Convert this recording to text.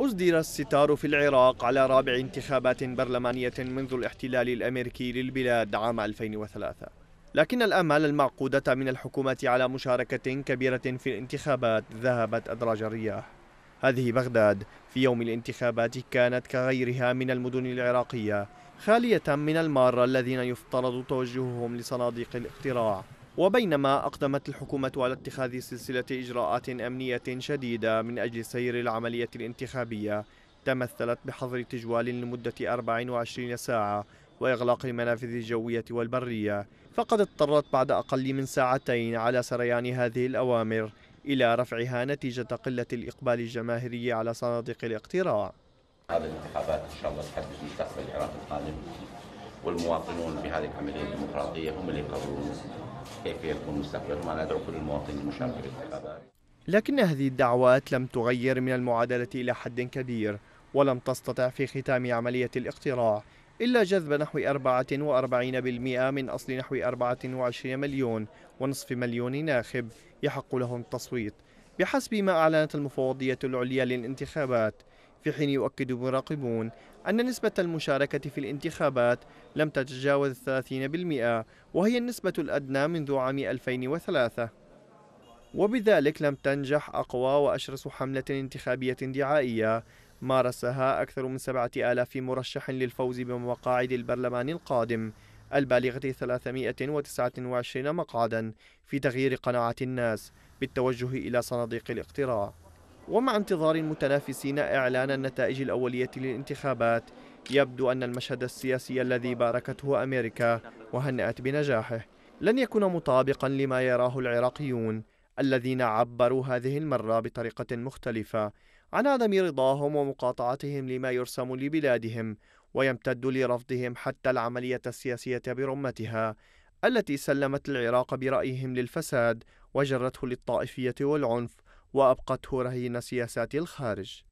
أصدر الستار في العراق على رابع انتخابات برلمانية منذ الاحتلال الأمريكي للبلاد عام 2003 لكن الآمال المعقودة من الحكومة على مشاركة كبيرة في الانتخابات ذهبت أدراج الرياح هذه بغداد في يوم الانتخابات كانت كغيرها من المدن العراقية خالية من المارة الذين يفترض توجههم لصناديق الاقتراع وبينما أقدمت الحكومة على اتخاذ سلسلة إجراءات أمنية شديدة من أجل سير العملية الانتخابية تمثلت بحظر تجوال لمدة 24 ساعة وإغلاق المنافذ الجوية والبرية فقد اضطرت بعد أقل من ساعتين على سريان هذه الأوامر إلى رفعها نتيجة قلة الإقبال الجماهيري على صناديق الاقتراع هذه الانتخابات إن شاء الله تحدد مستقبل العراق القادم والمواطنون بهذه العمليه الديمقراطيه هم اللي يقررون كيف يكون مستقبلهم انا ادعو كل المواطنين المشاركه في الانتخابات. لكن هذه الدعوات لم تغير من المعادله الى حد كبير ولم تستطع في ختام عمليه الاقتراع إلا جذب نحو 44% من أصل نحو 24 مليون ونصف مليون ناخب يحق لهم التصويت بحسب ما أعلنت المفوضية العليا للانتخابات في حين يؤكد مراقبون أن نسبة المشاركة في الانتخابات لم تتجاوز 30% وهي النسبة الأدنى منذ عام 2003 وبذلك لم تنجح أقوى وأشرس حملة انتخابية دعائية مارسها أكثر من 7000 مرشح للفوز بمقاعد البرلمان القادم البالغة 329 مقعدا في تغيير قناعة الناس بالتوجه إلى صناديق الاقتراع ومع انتظار المتنافسين إعلان النتائج الأولية للانتخابات يبدو أن المشهد السياسي الذي باركته أمريكا وهنأت بنجاحه لن يكون مطابقا لما يراه العراقيون الذين عبروا هذه المرة بطريقة مختلفة عن عدم رضاهم ومقاطعتهم لما يرسم لبلادهم ويمتد لرفضهم حتى العملية السياسية برمتها التي سلمت العراق برأيهم للفساد وجرته للطائفية والعنف وأبقته رهين سياسات الخارج